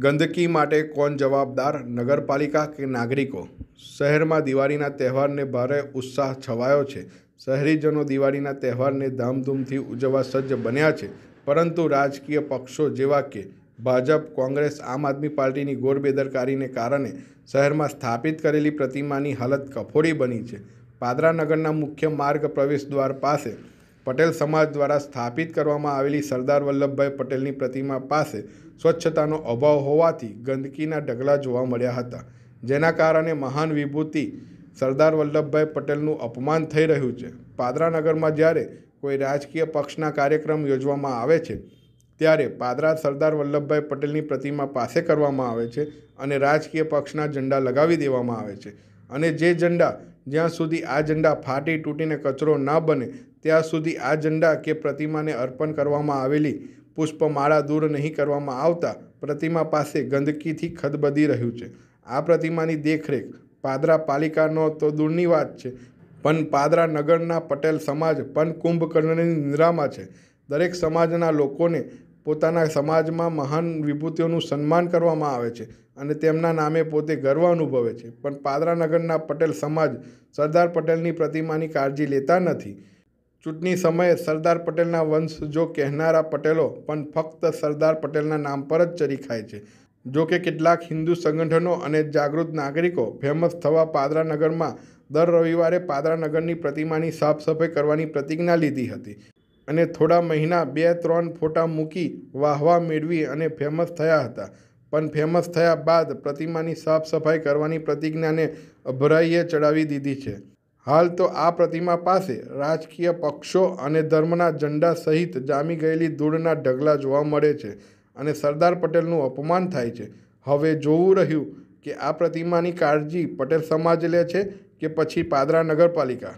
ગંદકી માટે કોણ જવાબદાર નગરપાલિકા કે નાગરિકો શહેરમાં દિવાળીના તહેવારને ભારે ઉત્સાહ છવાયો છે શહેરીજનો દિવાળીના તહેવારને ધામધૂમથી ઉજવવા સજ્જ બન્યા છે પરંતુ રાજકીય પક્ષો જેવા કે ભાજપ કોંગ્રેસ આમ આદમી પાર્ટીની ગોરબેદરકારીને કારણે શહેરમાં સ્થાપિત કરેલી પ્રતિમાની હાલત કફોડી બની છે પાદરા નગરના મુખ્ય માર્ગ પ્રવેશ દ્વાર પાસે પટેલ સમાજ દ્વારા સ્થાપિત કરવામાં આવેલી સરદાર વલ્લભભાઈ પટેલની પ્રતિમા પાસે સ્વચ્છતાનો અભાવ હોવાથી ગંદકીના ઢગલા જોવા મળ્યા હતા જેના કારણે મહાન વિભૂતિ સરદાર વલ્લભભાઈ પટેલનું અપમાન થઈ રહ્યું છે પાદરા નગરમાં જ્યારે કોઈ રાજકીય પક્ષના કાર્યક્રમ યોજવામાં આવે છે ત્યારે પાદરા સરદાર વલ્લભભાઈ પટેલની પ્રતિમા પાસે કરવામાં આવે છે અને રાજકીય પક્ષના ઝંડા લગાવી દેવામાં આવે છે અને જે ઝંડા જ્યાં સુધી આ ઝંડા ફાટી તૂટીને કચરો ન બને ત્યાં સુધી આ ઝંડા કે પ્રતિમાને અર્પણ કરવામાં આવેલી પુષ્પમાળા દૂર નહીં કરવામાં આવતા પ્રતિમા પાસે ગંદકીથી ખદબદી રહ્યું છે આ પ્રતિમાની દેખરેખ પાદરા પાલિકાનો તો દૂરની વાત છે પણ પાદરા નગરના પટેલ સમાજ પણ કુંભકર્ણની નિંદ્રામાં છે દરેક સમાજના લોકોને પોતાના સમાજમાં મહાન વિભૂતિઓનું સન્માન કરવામાં આવે છે અને તેમના નામે પોતે ગર્વ અનુભવે છે પણ પાદરાનગરના પટેલ સમાજ સરદાર પટેલની પ્રતિમાની કાળજી લેતા નથી ચૂંટણી સમયે સરદાર પટેલના વંશ જો કહેનારા પટેલો પણ ફક્ત સરદાર પટેલના નામ પર જ ચરી ખાય છે જો કે કેટલાક હિન્દુ સંગઠનો અને જાગૃત નાગરિકો ફેમસ થવા પાદરાનગરમાં દર રવિવારે પાદરાનગરની પ્રતિમાની સાફસફાઈ કરવાની પ્રતિજ્ઞા લીધી હતી અને થોડા મહિના બે ત્રણ ફોટા મૂકી વાહવા મેળવી અને ફેમસ થયા હતા પણ ફેમસ થયા બાદ પ્રતિમાની સાફ સફાઈ કરવાની પ્રતિજ્ઞાને અભરાઈએ ચડાવી દીધી છે હાલ તો આ પ્રતિમા પાસે રાજકીય પક્ષો અને ધર્મના ઝંડા સહિત જામી ગયેલી ધૂળના ઢગલા જોવા મળે છે અને સરદાર પટેલનું અપમાન થાય છે હવે જોવું રહ્યું કે આ પ્રતિમાની કાળજી પટેલ સમાજ લે છે કે પછી પાદરા નગરપાલિકા